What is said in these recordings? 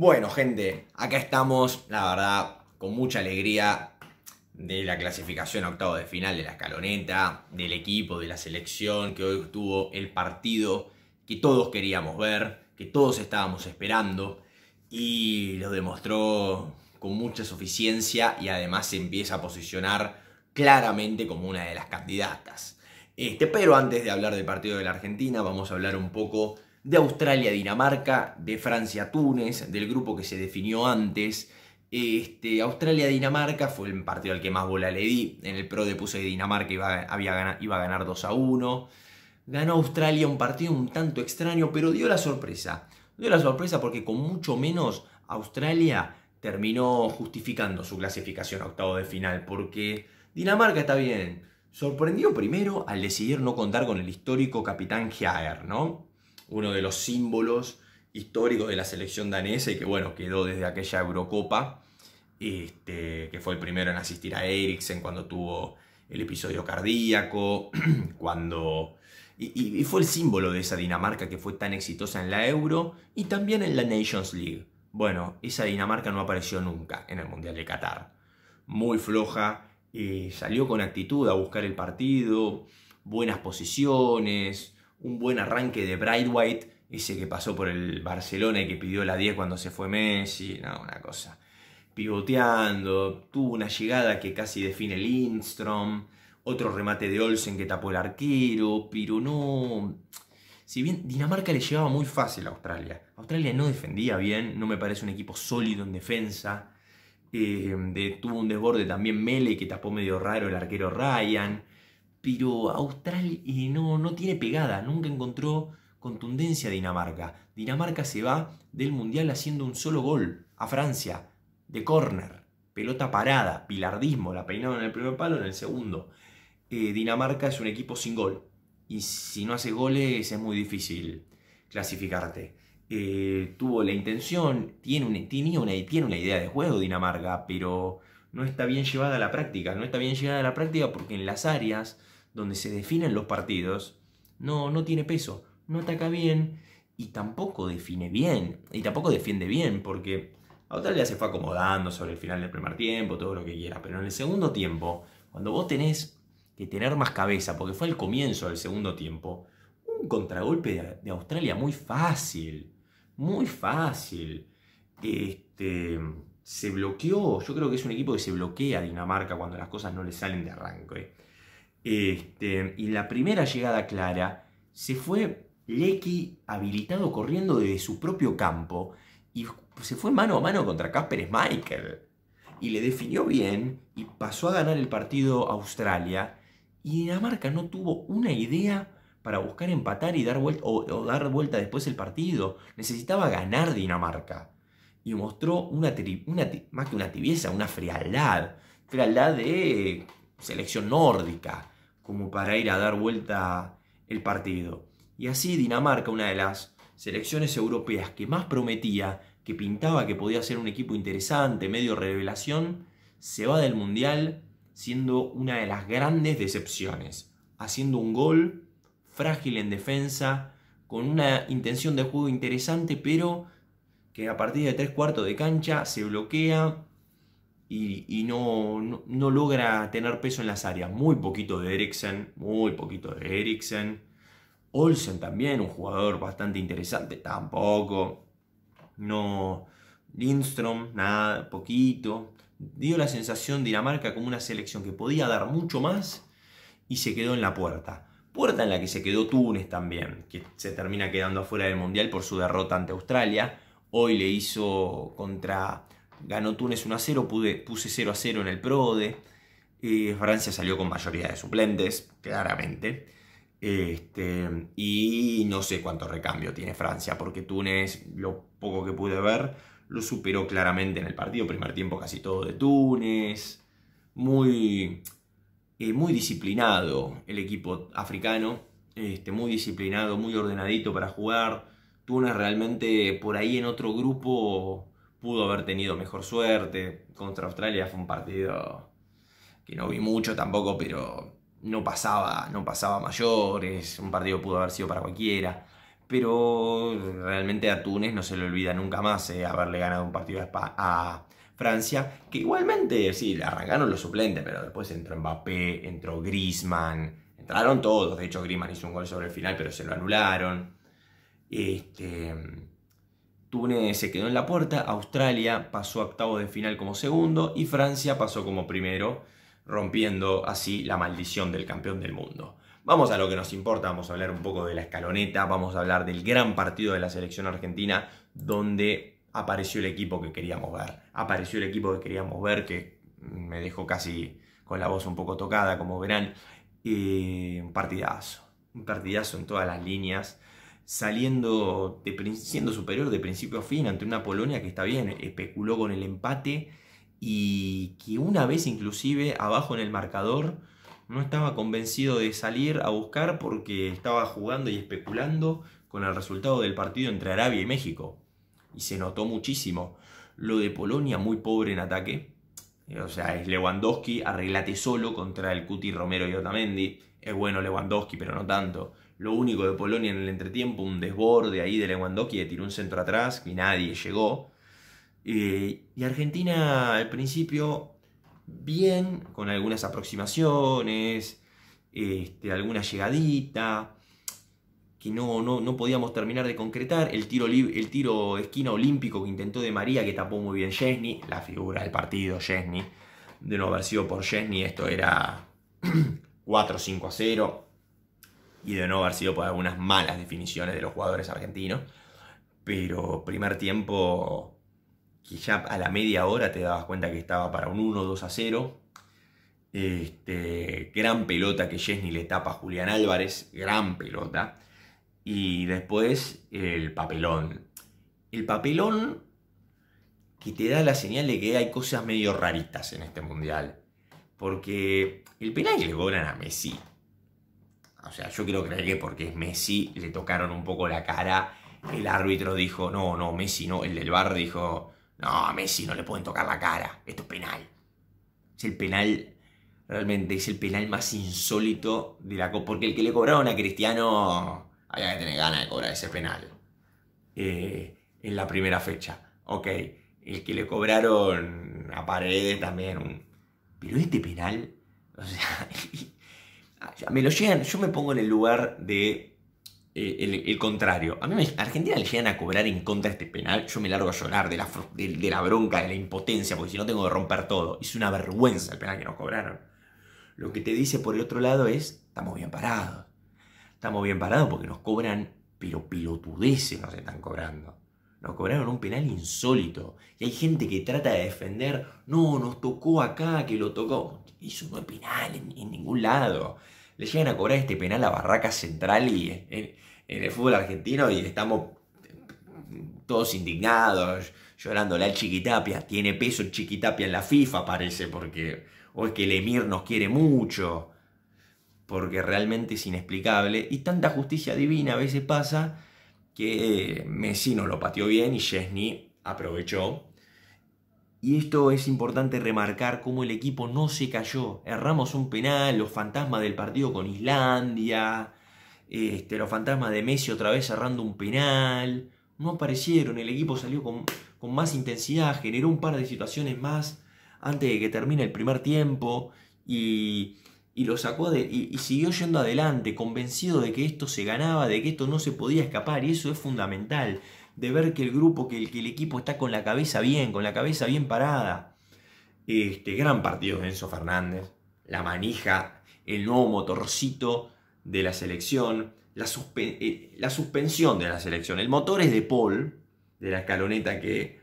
Bueno, gente, acá estamos, la verdad, con mucha alegría de la clasificación a octavo de final de la escaloneta, del equipo, de la selección, que hoy tuvo el partido que todos queríamos ver, que todos estábamos esperando, y lo demostró con mucha suficiencia y además se empieza a posicionar claramente como una de las candidatas. Este, pero antes de hablar del partido de la Argentina, vamos a hablar un poco de Australia a Dinamarca, de Francia a Túnez, del grupo que se definió antes. Este, Australia-Dinamarca fue el partido al que más bola le di. En el Pro de puse Dinamarca iba, había, iba a ganar 2 a 1. Ganó Australia un partido un tanto extraño, pero dio la sorpresa. Dio la sorpresa porque con mucho menos Australia terminó justificando su clasificación a octavo de final. Porque Dinamarca está bien. Sorprendió primero al decidir no contar con el histórico capitán Jaer, ¿no? uno de los símbolos históricos de la selección danesa y que bueno, quedó desde aquella Eurocopa, este, que fue el primero en asistir a Eriksen cuando tuvo el episodio cardíaco, cuando... Y, fue el símbolo de esa Dinamarca que fue tan exitosa en la Euro y también en la Nations League. Bueno, esa Dinamarca no apareció nunca en el Mundial de Qatar. Muy floja, y eh, salió con actitud a buscar el partido, buenas posiciones, un buen arranque de Bright White, ese que pasó por el Barcelona y que pidió la 10 cuando se fue Messi, no, una cosa. Pivoteando, tuvo una llegada que casi define Lindstrom, otro remate de Olsen que tapó el arquero, pero no... Si bien Dinamarca le llegaba muy fácil a Australia, Australia no defendía bien, no me parece un equipo sólido en defensa. Eh, tuvo un desborde también Mele que tapó medio raro el arquero Ryan pero Austral no, no tiene pegada, nunca encontró contundencia Dinamarca. Dinamarca se va del Mundial haciendo un solo gol a Francia, de córner, pelota parada, pilardismo, la peinaron en el primer palo, en el segundo. Eh, Dinamarca es un equipo sin gol, y si no hace goles es muy difícil clasificarte. Eh, tuvo la intención, tiene una, tiene una idea de juego Dinamarca, pero no está bien llevada a la práctica. No está bien llevada a la práctica porque en las áreas donde se definen los partidos, no, no tiene peso, no ataca bien y tampoco define bien, y tampoco defiende bien, porque Australia se fue acomodando sobre el final del primer tiempo, todo lo que quiera, pero en el segundo tiempo, cuando vos tenés que tener más cabeza, porque fue el comienzo del segundo tiempo, un contragolpe de, Australia muy fácil, muy fácil. Este, se bloqueó, yo creo que es un equipo que se bloquea a Dinamarca cuando las cosas no le salen de arranque. Este, y la primera llegada clara se fue Lecky habilitado corriendo desde su propio campo y se fue mano a mano contra Casper Michael. Y le definió bien y pasó a ganar el partido Australia. Y Dinamarca no tuvo una idea para buscar empatar y dar vuelta, o, dar vuelta después el partido. Necesitaba ganar Dinamarca. Y mostró una, más que una tibieza, una frialdad. Frialdad de selección nórdica como para ir a dar vuelta el partido. Y así Dinamarca, una de las selecciones europeas que más prometía, que pintaba que podía ser un equipo interesante, medio revelación, se va del Mundial siendo una de las grandes decepciones, haciendo un gol frágil en defensa, con una intención de juego interesante, pero que a partir de tres cuartos de cancha se bloquea, y, no, logra tener peso en las áreas. Muy poquito de Eriksen, muy poquito de Eriksen. Olsen también, un jugador bastante interesante, tampoco. No. Lindstrom, nada, poquito. Dio la sensación de Dinamarca como una selección que podía dar mucho más y se quedó en la puerta. Puerta en la que se quedó Túnez también, que se termina quedando afuera del Mundial por su derrota ante Australia. Hoy le hizo contra ganó Túnez 1 a 0, pude, puse 0 a 0 en el PRODE. de eh, Francia salió con mayoría de suplentes, claramente. Este, y no sé cuánto recambio tiene Francia, porque Túnez, lo poco que pude ver, lo superó claramente en el partido. Primer tiempo casi todo de Túnez. Muy, eh, muy disciplinado el equipo africano. Este, muy disciplinado, muy ordenadito para jugar. Túnez realmente por ahí en otro grupo pudo haber tenido mejor suerte. Contra Australia fue un partido que no vi mucho tampoco, pero no pasaba, no pasaba mayores. Un partido pudo haber sido para cualquiera. Pero realmente a Túnez no se le olvida nunca más eh, haberle ganado un partido a, Francia, que igualmente, sí, le arrancaron los suplentes, pero después entró Mbappé, entró Grisman, entraron todos. De hecho, Grisman hizo un gol sobre el final, pero se lo anularon. Este Túnez se quedó en la puerta, Australia pasó a octavos de final como segundo y Francia pasó como primero, rompiendo así la maldición del campeón del mundo. Vamos a lo que nos importa, vamos a hablar un poco de la escaloneta, vamos a hablar del gran partido de la selección argentina donde apareció el equipo que queríamos ver. Apareció el equipo que queríamos ver que me dejó casi con la voz un poco tocada, como verán. Eh, un partidazo, un partidazo en todas las líneas saliendo de, siendo superior de principio a fin ante una Polonia que está bien, especuló con el empate y que una vez inclusive abajo en el marcador no estaba convencido de salir a buscar porque estaba jugando y especulando con el resultado del partido entre Arabia y México. Y se notó muchísimo. Lo de Polonia muy pobre en ataque. O sea, es Lewandowski, arreglate solo contra el Cuti Romero y Otamendi. Es bueno Lewandowski, pero no tanto. Lo único de Polonia en el entretiempo, un desborde ahí de Lewandowski, que tiró un centro atrás y nadie llegó. Eh, y Argentina al principio bien, con algunas aproximaciones, este, alguna llegadita, que no, no, podíamos terminar de concretar. El tiro, el tiro esquina olímpico que intentó de María, que tapó muy bien Chesney, la figura del partido Chesney. De no haber sido por Chesney, esto era 4-5 a 0 y de no haber sido por algunas malas definiciones de los jugadores argentinos. Pero primer tiempo que ya a la media hora te dabas cuenta que estaba para un 1-2 a 0. Este, gran pelota que Chesney le tapa a Julián Álvarez, gran pelota. Y después el papelón. El papelón que te da la señal de que hay cosas medio raritas en este mundial. Porque el penal le cobran a Messi o sea, yo quiero creer que porque es Messi le tocaron un poco la cara. El árbitro dijo, no, no, Messi no. El del bar dijo, no, a Messi no le pueden tocar la cara. Esto es penal. Es el penal, realmente es el penal más insólito de la Copa. Porque el que le cobraron a Cristiano, había que tener ganas de cobrar ese penal. Eh, en la primera fecha. Ok, el que le cobraron a Paredes también. Pero este penal, o sea, Ah, me lo llegan, yo me pongo en el lugar de eh, el, contrario. A mí Argentina le llegan a cobrar en contra de este penal, yo me largo a llorar de la, la bronca, de la impotencia, porque si no tengo que romper todo. Es una vergüenza el penal que nos cobraron. Lo que te dice por el otro lado es, estamos bien parados. Estamos bien parados porque nos cobran, pero pelotudeces nos están cobrando. Nos cobraron un penal insólito. Y hay gente que trata de defender, no, nos tocó acá, que lo tocó. Eso no es penal en, ningún lado. Le llegan a cobrar este penal a Barraca Central y en, el fútbol argentino y estamos mm, todos indignados, llorándole al Chiquitapia. Tiene peso el Chiquitapia en la FIFA, parece, porque o es que el Emir nos quiere mucho, porque realmente es inexplicable. Y tanta justicia divina a veces pasa que eh, Messi no lo pateó bien y Chesney aprovechó. Y esto es importante remarcar cómo el equipo no se cayó. Erramos un penal, los fantasmas del partido con Islandia, este, los fantasmas de Messi otra vez errando un penal. No aparecieron, el equipo salió con más intensidad, generó un par de situaciones más antes de que termine el primer tiempo y y lo sacó de, y, siguió yendo adelante, convencido de que esto se ganaba, de que esto no se podía escapar, y eso es fundamental, de ver que el grupo, que el, que el equipo está con la cabeza bien, con la cabeza bien parada. Este, gran partido de Enzo Fernández, la manija, el nuevo motorcito de la selección, la, eh, la suspensión de la selección, el motor es de Paul, de la escaloneta que,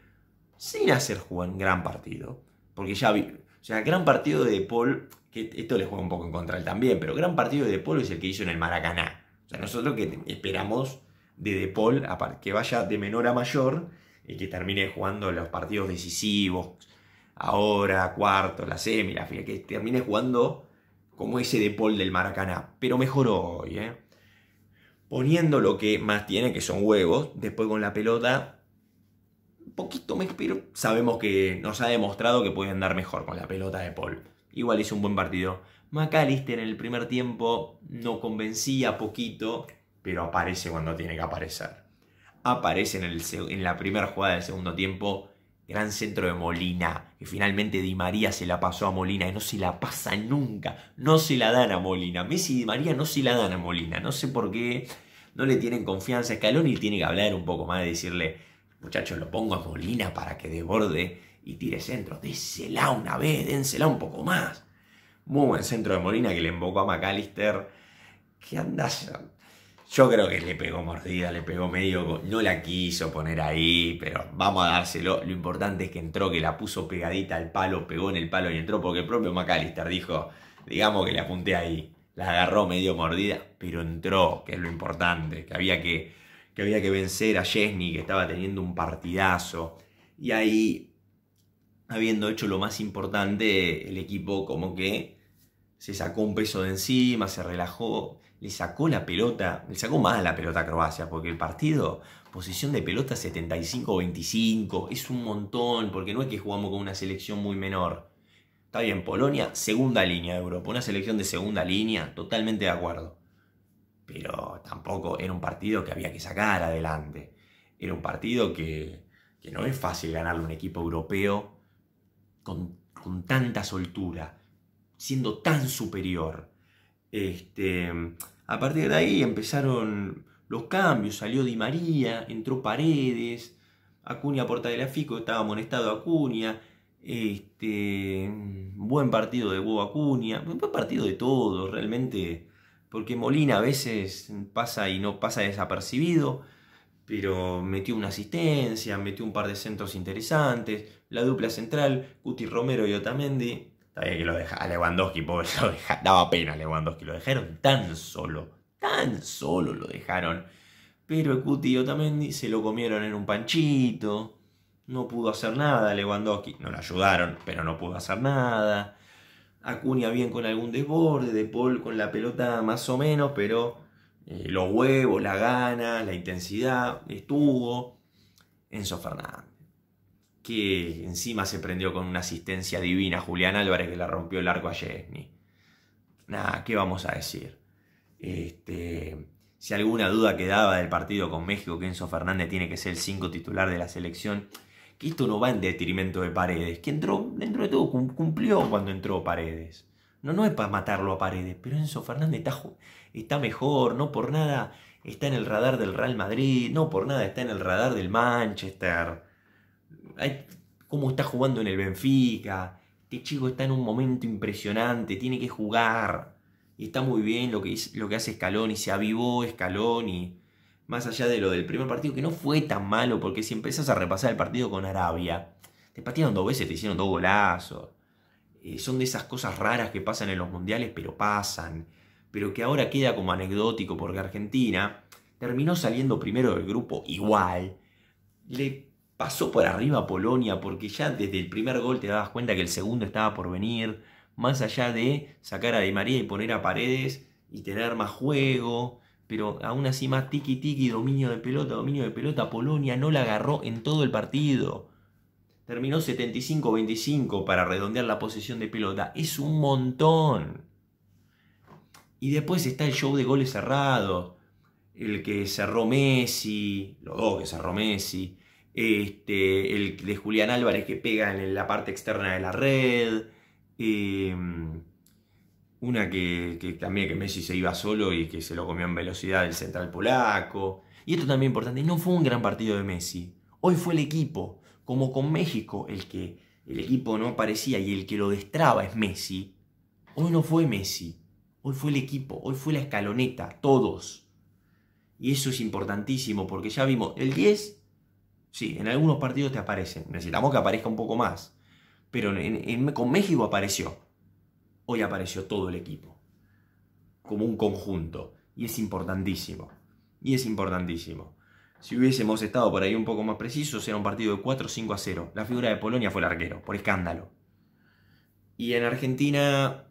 sin hacer jugar, gran partido, porque ya vi, o sea, gran partido de Paul esto le juega un poco en contra él también, pero gran partido de De es el que hizo en el Maracaná. O sea, nosotros que esperamos de De Paul que vaya de menor a mayor y que termine jugando los partidos decisivos, ahora, cuarto, la semi, la final, que termine jugando como ese De Paul del Maracaná, pero mejor hoy, ¿eh? poniendo lo que más tiene, que son huevos, después con la pelota, un poquito me pero sabemos que nos ha demostrado que puede andar mejor con la pelota de Paul igual hizo un buen partido. McAllister en el primer tiempo no convencía poquito, pero aparece cuando tiene que aparecer. Aparece en, el, en la primera jugada del segundo tiempo, gran centro de Molina, y finalmente Di María se la pasó a Molina y no se la pasa nunca, no se la dan a Molina. Messi y Di María no se la dan a Molina, no sé por qué no le tienen confianza. Scaloni tiene que hablar un poco más, decirle, muchachos, lo pongo a Molina para que desborde y tire centro. Désela una vez, dénsela un poco más. Muy buen centro de Molina que le embocó a McAllister. Que andas? Yo creo que le pegó mordida, le pegó medio. No la quiso poner ahí, pero vamos a dárselo. Lo importante es que entró, que la puso pegadita al palo, pegó en el palo y entró, porque el propio McAllister dijo, digamos que le apunté ahí. La agarró medio mordida, pero entró, que es lo importante, que había que, que, había que vencer a Chesney, que estaba teniendo un partidazo. Y ahí habiendo hecho lo más importante, el equipo como que se sacó un peso de encima, se relajó, le sacó la pelota, le sacó más la pelota a Croacia, porque el partido, posición de pelota 75-25, es un montón, porque no es que jugamos con una selección muy menor. Está bien, Polonia, segunda línea de Europa, una selección de segunda línea, totalmente de acuerdo. Pero tampoco era un partido que había que sacar adelante. Era un partido que, que no es fácil ganarle a un equipo europeo con, tanta soltura, siendo tan superior. Este, a partir de ahí empezaron los cambios, salió Di María, entró Paredes, Acuña Porta de la Fico, estaba amonestado Acuña, este, buen partido de Hugo Acuña, buen partido de todos, realmente, porque Molina a veces pasa y no pasa desapercibido, pero metió una asistencia, metió un par de centros interesantes, la dupla central, Cuti Romero y Otamendi. que lo deja a Lewandowski, pobre, lo daba pena Lewandowski, lo dejaron tan solo, tan solo lo dejaron. Pero Cuti y Otamendi se lo comieron en un panchito, no pudo hacer nada Lewandowski, no lo ayudaron, pero no pudo hacer nada. Acuña bien con algún desborde, De Paul con la pelota más o menos, pero eh, los huevos, la gana, la intensidad, estuvo Enzo Fernández, que encima se prendió con una asistencia divina Julián Álvarez que la rompió el arco a Yesni. Nada, ¿qué vamos a decir? Este, si alguna duda quedaba del partido con México, que Enzo Fernández tiene que ser el 5 titular de la selección, que esto no va en detrimento de Paredes, que entró, dentro de todo cumplió cuando entró Paredes. No, no es para matarlo a paredes, pero Enzo Fernández está, está mejor, no por nada está en el radar del Real Madrid, no por nada está en el radar del Manchester. cómo está jugando en el Benfica. Este chico está en un momento impresionante, tiene que jugar. Y está muy bien lo que, lo que hace Scaloni, se avivó Scaloni. Más allá de lo del primer partido, que no fue tan malo, porque si empezás a repasar el partido con Arabia, te patearon dos veces, te hicieron dos golazos. Eh, son de esas cosas raras que pasan en los mundiales, pero pasan, pero que ahora queda como anecdótico porque Argentina terminó saliendo primero del grupo igual, le pasó por arriba a Polonia porque ya desde el primer gol te dabas cuenta que el segundo estaba por venir, más allá de sacar a de María y poner a paredes y tener más juego, pero aún así más tiki tiki, dominio de pelota, dominio de pelota, Polonia no la agarró en todo el partido. Terminó 75-25 para redondear la posición de pelota. Es un montón. Y después está el show de goles cerrados. El que cerró Messi, los dos que cerró Messi. Este, el de Julián Álvarez que pega en la parte externa de la red. Em, una que, también que Messi se iba solo y que se lo comió en velocidad el central polaco. Y esto también importante, no fue un gran partido de Messi. Hoy fue el equipo como con México, el que el equipo no aparecía y el que lo destraba es Messi, hoy no fue Messi, hoy fue el equipo, hoy fue la escaloneta, todos. Y eso es importantísimo porque ya vimos, el 10, sí, en algunos partidos te aparecen, necesitamos que aparezca un poco más, pero con México apareció, hoy apareció todo el equipo, como un conjunto, y es importantísimo, y es importantísimo. Si hubiésemos estado por ahí un poco más precisos, era un partido de 4-5 a 0. La figura de Polonia fue el arquero, por escándalo. Y en Argentina,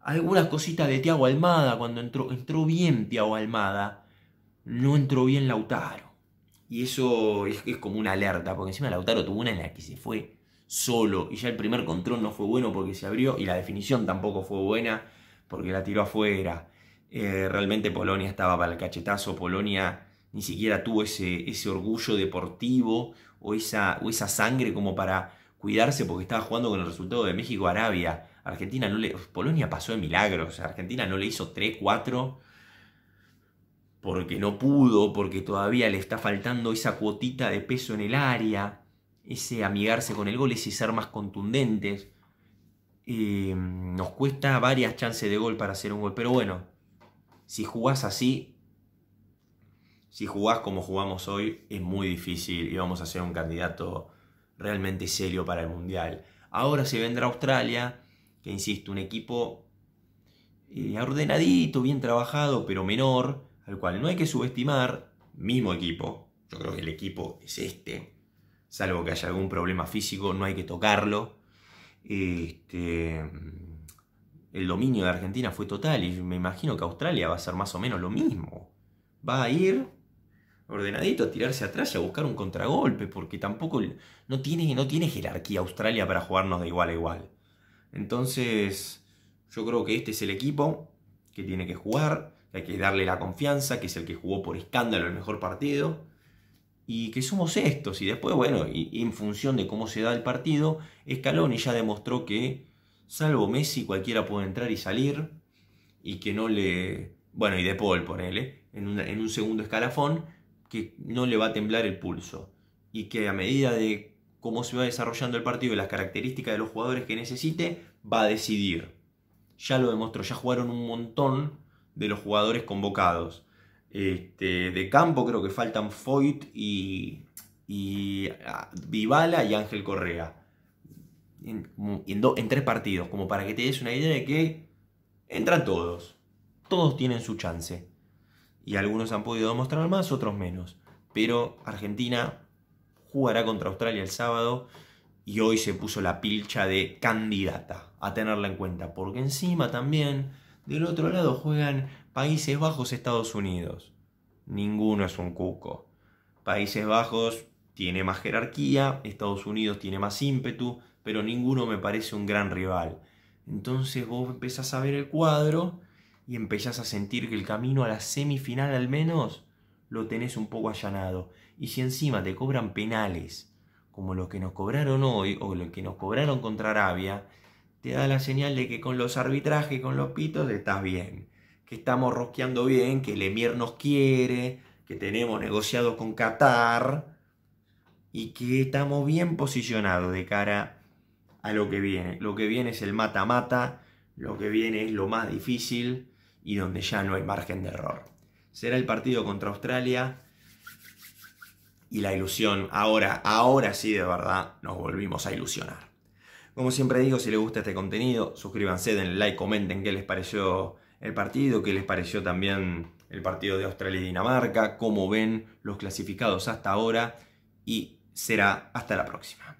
algunas cositas de Tiago Almada, cuando entró, entró bien Tiago Almada, no entró bien Lautaro. Y eso es, como una alerta, porque encima Lautaro tuvo una en la que se fue solo y ya el primer control no fue bueno porque se abrió y la definición tampoco fue buena porque la tiró afuera. Eh, realmente Polonia estaba para el cachetazo, Polonia ni siquiera tuvo ese, ese orgullo deportivo o esa, o esa sangre como para cuidarse porque estaba jugando con el resultado de México-Arabia. Argentina no le. Polonia pasó de milagros. Argentina no le hizo 3-4 porque no pudo, porque todavía le está faltando esa cuotita de peso en el área, ese amigarse con el gol, ese ser más contundentes. Eh, nos cuesta varias chances de gol para hacer un gol, pero bueno, si jugás así, si jugás como jugamos hoy, es muy difícil y vamos a ser un candidato realmente serio para el Mundial. Ahora se vendrá Australia, que insisto, un equipo eh, ordenadito, bien trabajado, pero menor, al cual no hay que subestimar, mismo equipo, yo creo que el equipo es este, salvo que haya algún problema físico, no hay que tocarlo. Este, el dominio de Argentina fue total y me imagino que Australia va a ser más o menos lo mismo. Va a ir ordenadito a tirarse atrás y a buscar un contragolpe, porque tampoco no tiene, no tiene jerarquía Australia para jugarnos de igual a igual. Entonces, yo creo que este es el equipo que tiene que jugar, que hay que darle la confianza, que es el que jugó por escándalo el mejor partido, y que somos estos. Y después, bueno, y, en función de cómo se da el partido, Scaloni ya demostró que, salvo Messi, cualquiera puede entrar y salir, y que no le... Bueno, y De Paul, ponele, en, en un segundo escalafón, que no le va a temblar el pulso y que a medida de cómo se va desarrollando el partido y las características de los jugadores que necesite, va a decidir. Ya lo demostró, ya jugaron un montón de los jugadores convocados. Este, de campo creo que faltan Foyt y, ah, Vivala y Ángel Correa. En, en, tres partidos, como para que te des una idea de que entran todos. Todos tienen su chance y algunos han podido demostrar más, otros menos. Pero Argentina jugará contra Australia el sábado y hoy se puso la pilcha de candidata a tenerla en cuenta, porque encima también del otro lado juegan Países Bajos, Estados Unidos. Ninguno es un cuco. Países Bajos tiene más jerarquía, Estados Unidos tiene más ímpetu, pero ninguno me parece un gran rival. Entonces vos empezás a ver el cuadro y empezás a sentir que el camino a la semifinal al menos lo tenés un poco allanado. Y si encima te cobran penales, como los que nos cobraron hoy o los que nos cobraron contra Arabia, te da la señal de que con los arbitrajes, con los pitos, estás bien. Que estamos rosqueando bien, que el Emir nos quiere, que tenemos negociado con Qatar y que estamos bien posicionados de cara a lo que viene. Lo que viene es el mata-mata, lo que viene es lo más difícil y donde ya no hay margen de error. Será el partido contra Australia y la ilusión ahora, ahora sí de verdad nos volvimos a ilusionar. Como siempre digo, si les gusta este contenido, suscríbanse, denle like, comenten qué les pareció el partido, qué les pareció también el partido de Australia y Dinamarca, cómo ven los clasificados hasta ahora y será hasta la próxima.